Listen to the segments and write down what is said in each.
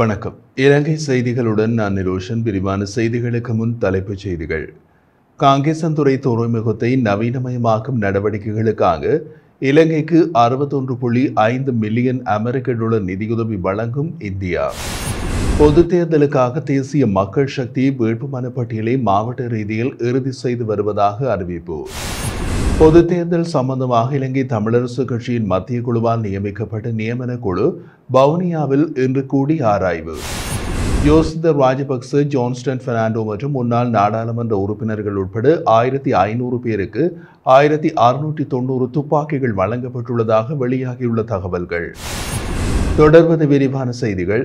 வணக்கம் இலங்கை செய்திகளுடன் நான் நிரோஷன் விரிவான செய்திகளுக்கு முன் தலைப்புச் செய்திகள் காங்கேசந்துறை துறைமுகத்தை நவீனமயமாக்கும் நடவடிக்கைகளுக்காக இலங்கைக்கு அறுபத்தொன்று புள்ளி ஐந்து மில்லியன் அமெரிக்க டாலர் நிதியுதவி வழங்கும் இந்தியா பொது தேர்தலுக்காக தேசிய மக்கள் சக்தி வேட்புமனு பட்டியலை மாவட்ட ரீதியில் இறுதி செய்து வருவதாக அறிவிப்பு பொது தேர்தல் சம்பந்தமாக இலங்கை தமிழரசு கட்சியின் மத்திய குழுவால் நியமிக்கப்பட்ட நியமன குழு பவுனியாவில் இன்று கூடி ஆராய்வு யோசித ராஜபக்ச ஜான்ஸ்டன் பெர்னாண்டோ மற்றும் முன்னாள் நாடாளுமன்ற உறுப்பினர்கள் உட்பட ஆயிரத்தி ஐநூறு பேருக்கு ஆயிரத்தி அறுநூற்றி தொண்ணூறு துப்பாக்கிகள் வழங்கப்பட்டுள்ளதாக வெளியாகியுள்ள தகவல்கள் தொடர்வது விரிவான செய்திகள்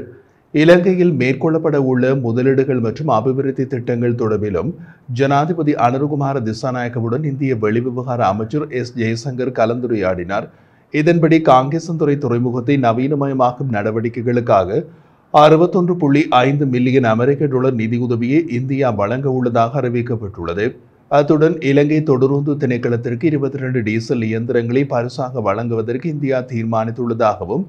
இலங்கையில் மேற்கொள்ளப்பட உள்ள முதலீடுகள் மற்றும் அபிவிருத்தி திட்டங்கள் தொடர்பிலும் ஜனாதிபதி அனுருகுமார திசாநாயகவுடன் இந்திய வெளிவிவகார அமைச்சர் எஸ் ஜெயசங்கர் கலந்துரையாடினார் இதன்படி துறை துறைமுகத்தை நவீனமயமாக்கும் நடவடிக்கைகளுக்காக அறுபத்தொன்று புள்ளி ஐந்து மில்லியன் அமெரிக்க டாலர் நிதியுதவியை இந்தியா வழங்க உள்ளதாக அறிவிக்கப்பட்டுள்ளது அத்துடன் இலங்கை தொடருந்து திணைக்களத்திற்கு இருபத்தி ரெண்டு டீசல் இயந்திரங்களை பரிசாக வழங்குவதற்கு இந்தியா தீர்மானித்துள்ளதாகவும்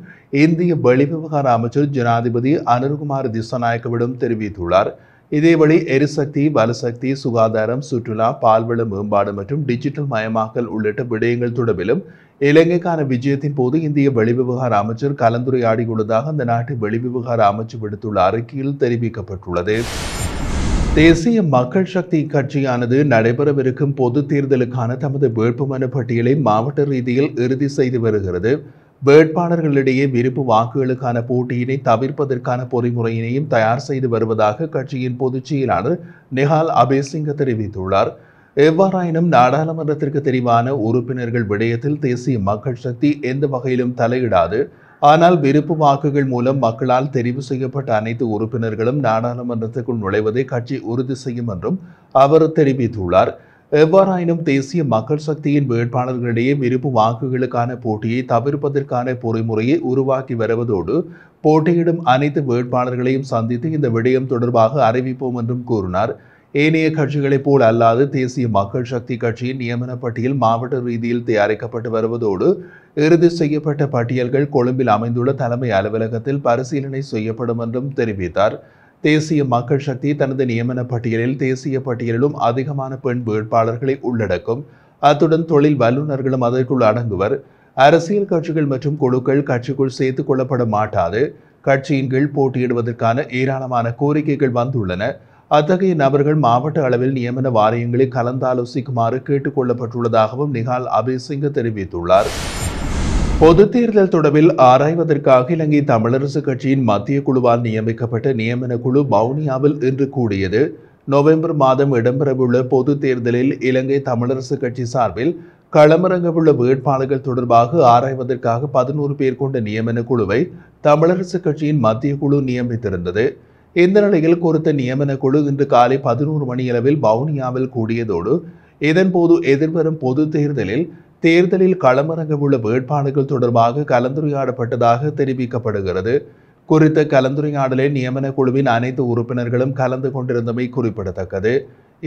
இந்திய வெளிவிவகார அமைச்சர் ஜனாதிபதி அனுர்குமார் திசநாயக்கவிடம் தெரிவித்துள்ளார் இதேவழி எரிசக்தி வலசக்தி சுகாதாரம் சுற்றுலா பால்வள மேம்பாடு மற்றும் டிஜிட்டல் மயமாக்கல் உள்ளிட்ட விடயங்கள் தொடர்பிலும் இலங்கைக்கான விஜயத்தின் போது இந்திய வெளிவிவகார அமைச்சர் கலந்துரையாடியுள்ளதாக அந்த நாட்டு வெளிவிவகார அமைச்சு விடுத்துள்ள அறிக்கையில் தெரிவிக்கப்பட்டுள்ளது தேசிய மக்கள் சக்தி கட்சியானது நடைபெறவிருக்கும் பொது தேர்தலுக்கான தமது வேட்புமனு பட்டியலை மாவட்ட ரீதியில் இறுதி செய்து வருகிறது வேட்பாளர்களிடையே விருப்பு வாக்குகளுக்கான போட்டியினை தவிர்ப்பதற்கான பொறிமுறையினையும் தயார் செய்து வருவதாக கட்சியின் பொதுச் செயலாளர் நிஹால் அபேசிங்க தெரிவித்துள்ளார் எவ்வாறாயினும் நாடாளுமன்றத்திற்கு தெரிவான உறுப்பினர்கள் விடயத்தில் தேசிய மக்கள் சக்தி எந்த வகையிலும் தலையிடாது ஆனால் விருப்பு வாக்குகள் மூலம் மக்களால் தெரிவு செய்யப்பட்ட அனைத்து உறுப்பினர்களும் நாடாளுமன்றத்துக்குள் நுழைவதை கட்சி உறுதி செய்யும் என்றும் அவர் தெரிவித்துள்ளார் எவ்வாறாயினும் தேசிய மக்கள் சக்தியின் வேட்பாளர்களிடையே விருப்பு வாக்குகளுக்கான போட்டியை தவிர்ப்பதற்கான பொறிமுறையை உருவாக்கி வருவதோடு போட்டியிடும் அனைத்து வேட்பாளர்களையும் சந்தித்து இந்த விடயம் தொடர்பாக அறிவிப்போம் என்றும் கூறினார் ஏனைய கட்சிகளைப் போல் அல்லாது தேசிய மக்கள் சக்தி கட்சியின் நியமன பட்டியல் மாவட்ட ரீதியில் தயாரிக்கப்பட்டு வருவதோடு இறுதி செய்யப்பட்ட பட்டியல்கள் கொழும்பில் அமைந்துள்ள தலைமை அலுவலகத்தில் பரிசீலனை செய்யப்படும் என்றும் தெரிவித்தார் தேசிய மக்கள் சக்தி தனது நியமன பட்டியலில் தேசிய பட்டியலிலும் அதிகமான பெண் வேட்பாளர்களை உள்ளடக்கும் அத்துடன் தொழில் வல்லுநர்களும் அதற்குள் அடங்குவர் அரசியல் கட்சிகள் மற்றும் குழுக்கள் கட்சிக்குள் சேர்த்துக் கொள்ளப்பட மாட்டாது கட்சியின் கீழ் போட்டியிடுவதற்கான ஏராளமான கோரிக்கைகள் வந்துள்ளன அத்தகைய நபர்கள் மாவட்ட அளவில் நியமன வாரியங்களை கலந்தாலோசிக்குமாறு கேட்டுக் கொள்ளப்பட்டுள்ளதாகவும் நிகால் அபிசிங் தெரிவித்துள்ளார் பொது தேர்தல் தொடர்பில் ஆராய்வதற்காக இலங்கை தமிழரசு கட்சியின் மத்திய குழுவால் நியமிக்கப்பட்ட நியமன குழு வவுனியாவில் இன்று கூடியது நவம்பர் மாதம் இடம்பெறவுள்ள பொது தேர்தலில் இலங்கை தமிழரசு கட்சி சார்பில் களமிறங்கவுள்ள வேட்பாளர்கள் தொடர்பாக ஆராய்வதற்காக பதினோரு பேர் கொண்ட நியமன குழுவை தமிழரசு கட்சியின் மத்திய குழு நியமித்திருந்தது இந்த நிலையில் குறித்த நியமன குழு இன்று காலை பதினோரு மணியளவில் பவுனியாவில் கூடியதோடு இதன்போது எதிர்வரும் பொது தேர்தலில் தேர்தலில் களமிறங்க உள்ள வேட்பாளர்கள் தொடர்பாக கலந்துரையாடப்பட்டதாக தெரிவிக்கப்படுகிறது குறித்த கலந்துரையாடலில் நியமன குழுவின் அனைத்து உறுப்பினர்களும் கலந்து கொண்டிருந்தமை குறிப்பிடத்தக்கது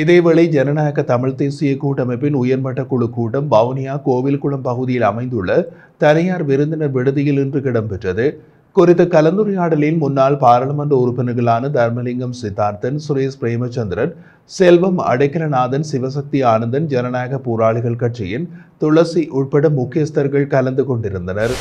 இதேவேளை ஜனநாயக தமிழ் தேசிய கூட்டமைப்பின் உயர்மட்ட குழு கூட்டம் பவுனியா கோவில்குளம் பகுதியில் அமைந்துள்ள தனியார் விருந்தினர் விடுதியில் இன்று இடம்பெற்றது குறித்த கலந்துரையாடலில் முன்னாள் பாராளுமன்ற உறுப்பினர்களான தர்மலிங்கம் சித்தார்த்தன் சுரேஷ் பிரேமச்சந்திரன் செல்வம் அடைக்கலநாதன் சிவசக்தி ஆனந்தன் ஜனநாயக போராளிகள் கட்சியின் துளசி உட்பட முக்கியஸ்தர்கள் கலந்து கொண்டிருந்தனர்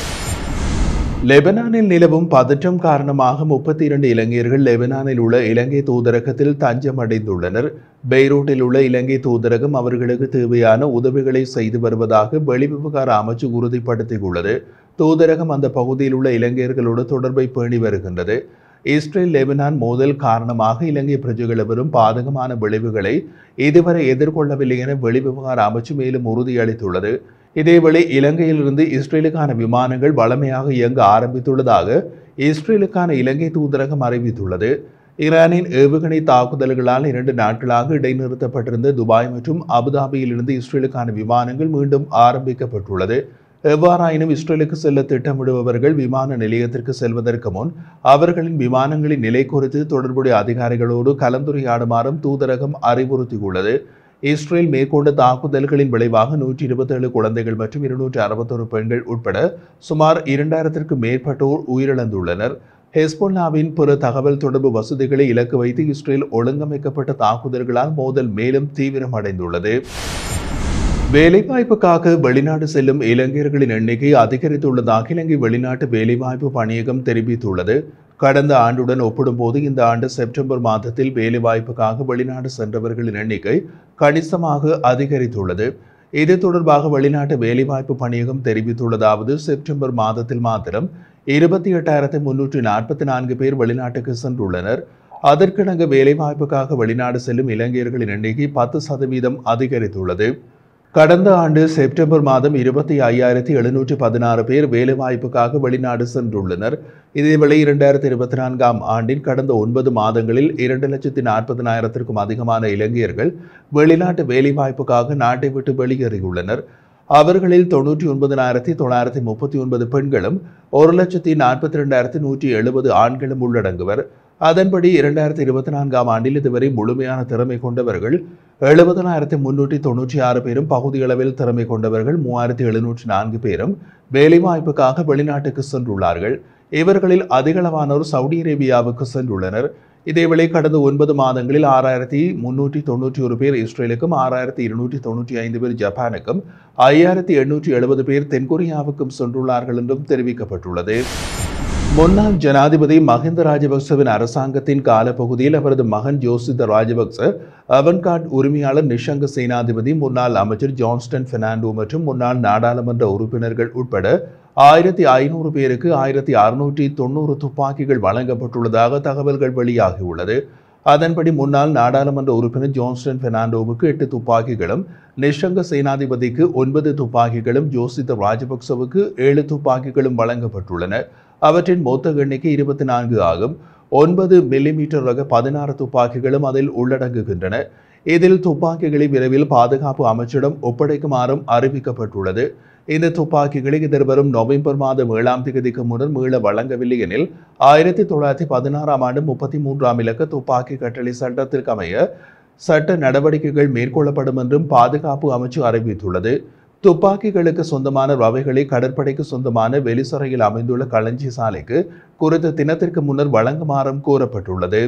லெபனானில் நிலவும் பதற்றம் காரணமாக முப்பத்தி இரண்டு இலங்கையர்கள் லெபனானில் உள்ள இலங்கை தூதரகத்தில் தஞ்சம் அடைந்துள்ளனர் பெய்ரூட்டில் உள்ள இலங்கை தூதரகம் அவர்களுக்கு தேவையான உதவிகளை செய்து வருவதாக வெளிவிவகார அமைச்சு உறுதிப்படுத்தியுள்ளது தூதரகம் அந்த பகுதியில் உள்ள இலங்கையர்களோடு தொடர்பை பேணி வருகின்றது இஸ்ரேல் லெபனான் மோதல் காரணமாக இலங்கை பிரஜைகள் எவரும் பாதகமான விளைவுகளை இதுவரை எதிர்கொள்ளவில்லை என வெளிவிவகார அமைச்சு மேலும் உறுதியளித்துள்ளது இதேவேளை இலங்கையிலிருந்து இஸ்ரேலுக்கான விமானங்கள் வளமையாக இயங்க ஆரம்பித்துள்ளதாக இஸ்ரேலுக்கான இலங்கை தூதரகம் அறிவித்துள்ளது ஈரானின் ஏவுகணை தாக்குதல்களால் இரண்டு நாட்களாக இடைநிறுத்தப்பட்டிருந்த துபாய் மற்றும் அபுதாபியிலிருந்து இஸ்ரேலுக்கான விமானங்கள் மீண்டும் ஆரம்பிக்கப்பட்டுள்ளது எவ்வாறாயினும் இஸ்ரேலுக்கு செல்ல திட்டமிடுபவர்கள் விமான நிலையத்திற்கு செல்வதற்கு முன் அவர்களின் விமானங்களின் நிலை குறித்து தொடர்புடைய அதிகாரிகளோடு கலந்துரையாடுமாறும் தூதரகம் அறிவுறுத்தியுள்ளது இஸ்ரேல் மேற்கொண்ட தாக்குதல்களின் விளைவாக நூற்றி இருபத்தேழு குழந்தைகள் மற்றும் இருநூற்றி அறுபத்தொரு பெண்கள் உட்பட சுமார் இரண்டாயிரத்திற்கு மேற்பட்டோர் உயிரிழந்துள்ளனர் ஹெஸ்போல்லாவின் பிற தகவல் தொடர்பு வசதிகளை இலக்கு வைத்து இஸ்ரேல் ஒழுங்கமைக்கப்பட்ட தாக்குதல்களால் மோதல் மேலும் தீவிரமடைந்துள்ளது வேலைவாய்ப்புக்காக வெளிநாடு செல்லும் இலங்கையர்களின் எண்ணிக்கை அதிகரித்துள்ளதாக இலங்கை வெளிநாட்டு வேலைவாய்ப்பு பணியகம் தெரிவித்துள்ளது கடந்த ஆண்டுடன் ஒப்பிடும்போது இந்த ஆண்டு செப்டம்பர் மாதத்தில் வேலைவாய்ப்புக்காக வெளிநாடு சென்றவர்களின் எண்ணிக்கை கணிசமாக அதிகரித்துள்ளது இது தொடர்பாக வெளிநாட்டு வேலைவாய்ப்பு பணியகம் தெரிவித்துள்ளதாவது செப்டம்பர் மாதத்தில் மாத்திரம் இருபத்தி எட்டாயிரத்தி முன்னூற்றி நாற்பத்தி நான்கு பேர் வெளிநாட்டுக்கு சென்றுள்ளனர் அதற்கிணங்க வேலைவாய்ப்புக்காக வெளிநாடு செல்லும் இலங்கையர்களின் எண்ணிக்கை பத்து சதவீதம் அதிகரித்துள்ளது கடந்த ஆண்டு செப்டம்பர் மாதம் இருபத்தி ஐயாயிரத்தி எழுநூற்றி பதினாறு பேர் வேலைவாய்ப்புக்காக வெளிநாடு சென்றுள்ளனர் இதேவேளை இரண்டாயிரத்தி இருபத்தி நான்காம் ஆண்டின் கடந்த ஒன்பது மாதங்களில் இரண்டு லட்சத்தி நாற்பதினாயிரத்திற்கும் அதிகமான இலங்கையர்கள் வெளிநாட்டு வேலைவாய்ப்புக்காக நாட்டை விட்டு வெளியேறியுள்ளனர் அவர்களில் தொன்னூற்றி ஒன்பதினாயிரத்தி தொள்ளாயிரத்தி முப்பத்தி ஒன்பது பெண்களும் ஒரு லட்சத்தி நாற்பத்தி ரெண்டாயிரத்தி நூற்றி எழுபது ஆண்களும் உள்ளடங்குவர் அதன்படி இரண்டாயிரத்தி இருபத்தி நான்காம் ஆண்டில் இதுவரை முழுமையான திறமை கொண்டவர்கள் எழுபதனாயிரத்தி முன்னூற்றி தொன்னூற்றி ஆறு பேரும் பகுதியளவில் திறமை கொண்டவர்கள் மூவாயிரத்தி எழுநூற்றி நான்கு பேரும் வேலைவாய்ப்புக்காக வெளிநாட்டுக்கு சென்றுள்ளார்கள் இவர்களில் அதிகளவானோர் சவுதி அரேபியாவுக்கு சென்றுள்ளனர் இதேவேளை கடந்த ஒன்பது மாதங்களில் ஆறாயிரத்தி முன்னூற்றி தொன்னூற்றி ஒரு பேர் இஸ்ரேலுக்கும் ஆறாயிரத்தி இருநூற்றி தொன்னூற்றி ஐந்து பேர் ஜப்பானுக்கும் ஐயாயிரத்தி எண்ணூற்றி எழுபது பேர் தென்கொரியாவுக்கும் சென்றுள்ளார்கள் என்றும் தெரிவிக்கப்பட்டுள்ளது முன்னாள் ஜனாதிபதி மஹிந்த ராஜபக்சவின் அரசாங்கத்தின் காலப்பகுதியில் அவரது மகன் ஜோசித ராஜபக்ச அவன்கார்ட் உரிமையாளர் நிஷங்க சேனாதிபதி முன்னாள் அமைச்சர் ஜான்ஸ்டன் பெர்னாண்டோ மற்றும் முன்னாள் நாடாளுமன்ற உறுப்பினர்கள் உட்பட ஆயிரத்தி ஐநூறு பேருக்கு ஆயிரத்தி அறுநூற்றி தொண்ணூறு துப்பாக்கிகள் வழங்கப்பட்டுள்ளதாக தகவல்கள் வெளியாகியுள்ளது அதன்படி முன்னாள் நாடாளுமன்ற உறுப்பினர் ஜான்ஸ்டன் பெர்னாண்டோவுக்கு எட்டு துப்பாக்கிகளும் நிஷங்க சேனாதிபதிக்கு ஒன்பது துப்பாக்கிகளும் ஜோசித ராஜபக்சவுக்கு ஏழு துப்பாக்கிகளும் வழங்கப்பட்டுள்ளன அவற்றின் மொத்த எண்ணிக்கை இருபத்தி நான்கு ஆகும் ஒன்பது மில்லிமீட்டர் ரக பதினாறு துப்பாக்கிகளும் அதில் உள்ளடங்குகின்றன இதில் துப்பாக்கிகளை விரைவில் பாதுகாப்பு அமைச்சிடம் ஒப்படைக்குமாறும் அறிவிக்கப்பட்டுள்ளது இந்த துப்பாக்கிகளை எதிர்வரும் நவம்பர் மாதம் ஏழாம் தேதிக்கு முன்னர் மீள வழங்கவில்லை எனில் ஆயிரத்தி தொள்ளாயிரத்தி பதினாறாம் ஆண்டு முப்பத்தி மூன்றாம் இலக்க துப்பாக்கி கட்டளை சட்டத்திற்கு அமைய சட்ட நடவடிக்கைகள் மேற்கொள்ளப்படும் என்றும் பாதுகாப்பு அமைச்சு அறிவித்துள்ளது துப்பாக்கிகளுக்கு சொந்தமான ரவைகளை கடற்படைக்கு சொந்தமான வெலிசரையில் அமைந்துள்ள களஞ்சி சாலைக்கு குறித்த தினத்திற்கு முன்னர் வழங்குமாறும் கூறப்பட்டுள்ளது